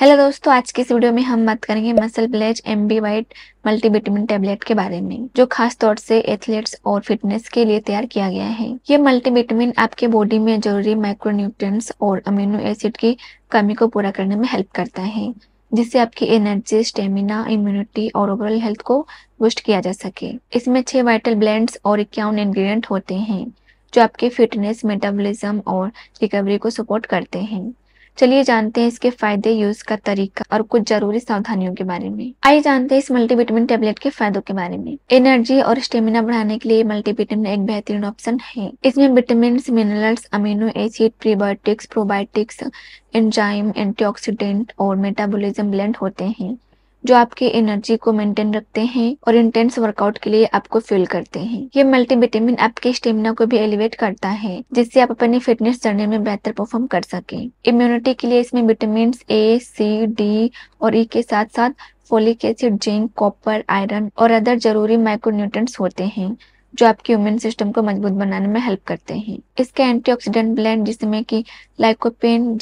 hello दोस्तों आज के इस वीडियो में हम बात करेंगे MuscleBlaze B Vite multivitamin tablet के बारे में जो खास तौर से एथलीट्स और फिटनेस के लिए तैयार किया गया है ये मल्टीविटामिन आपके बॉडी में जरूरी माइक्रोन्यूट्रिएंट्स और अमीनो एसिड की कमी को पूरा करने में हेल्प करता है जिससे आपकी एनर्जी स्टेमिना इम्यूनिटी और ओवरऑल हेल्थ को बुस्ट किया जा सके इसमें छह वाइटल ब्लेंड्स और इक्यावन इंग्रेडिएंट होते हैं जो आपके फिटनेस मेटाबॉलिज्म और रिकवरी को सपोर्ट करते हैं चलिए जानते हैं इसके फायदे यूज का तरीका और कुछ जरूरी सावधानियों के बारे में आइए जानते हैं इस मल्टीविटामिन टेबलेट के फायदों के बारे में एनर्जी और स्टेमिना बढ़ाने के लिए मल्टीविटामिन एक बेहतरीन ऑप्शन है इसमें vitamin minerals amino acid prebiotics probiotics enzyme antioxidant और मेटाबोलिज्म ब्लेंड होते हैं जो आपकी एनर्जी को मेंटेन रखते हैं और इंटेंस वर्कआउट के लिए आपको फ्यूल करते हैं ये मल्टीविटामिन आपके स्टेमिना को भी एलिवेट करता है जिससे आप अपने फिटनेस जर्नी में बेहतर परफॉर्म कर सके इम्यूनिटी के लिए इसमें विटामिन ए सी डी और ई e के साथ साथ folic acid zinc copper iron और अदर जरूरी माइक्रोन्यूट्रंट्स होते हैं जो आपके इम्यून सिस्टम को मजबूत बनाने में हेल्प करते हैं इसके एंटीऑक्सीडेंट ब्लेंड जिसमें कि लाइकोपिन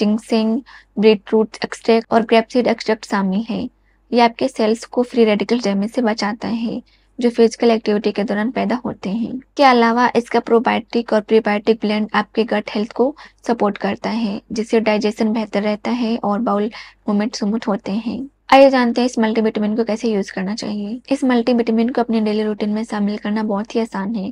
ब्रीट रूट एक्सट्रैक्ट और ग्रेपसीड एक्सट्रैक्ट शामिल है ये आपके सेल्स को फ्री रेडिकल डैमेज से बचाता है जो फिजिकल एक्टिविटी के दौरान पैदा होते हैं के अलावा इसका प्रोबायोटिक और प्रीबायोटिक ब्लेंड आपके गट हेल्थ को सपोर्ट करता है जिससे डाइजेशन बेहतर रहता है और बाउल मूवमेंट सुमुट होते हैं आइए जानते हैं इस मल्टीविटामिन को कैसे यूज करना चाहिए इस मल्टीविटामिन को अपने डेली रूटीन में शामिल करना बहुत ही आसान है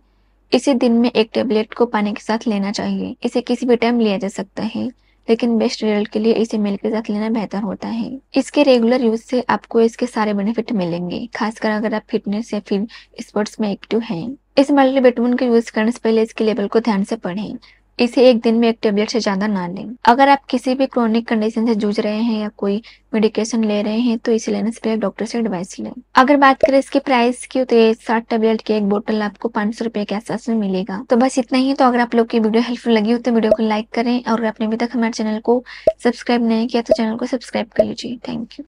इसे दिन में एक टेबलेट को पानी के साथ लेना चाहिए इसे किसी भी टाइम लिया जा सकता है लेकिन बेस्ट रिजल्ट के लिए इसे मिल के साथ लेना बेहतर होता है इसके रेगुलर यूज से आपको इसके सारे बेनिफिट मिलेंगे खासकर अगर आप फिटनेस या फिर स्पोर्ट्स में एक्टिव हैं इस मल्टीविटामिन का यूज करने से पहले इसके लेवल को ध्यान से पढ़ें इसे एक दिन में एक टेबलेट से ज़्यादा ना लें अगर आप किसी भी क्रोनिक कंडीशन से जूझ रहे हैं या कोई मेडिकेशन ले रहे हैं तो इसे लेने से पहले डॉक्टर से एडवाइस लें अगर बात करें इसके प्राइस की तो ये साठ टेबलेट की एक बोतल आपको पांच सौ रुपए के आसपास में मिलेगा तो बस इतना ही तो अगर आप लोग की वीडियो हेल्पफुल लगी हो तो वीडियो को लाइक करें और आपने अभी तक हमारे चैनल को सब्सक्राइब नहीं किया तो चैनल को सब्सक्राइब कर लीजिए थैंक यू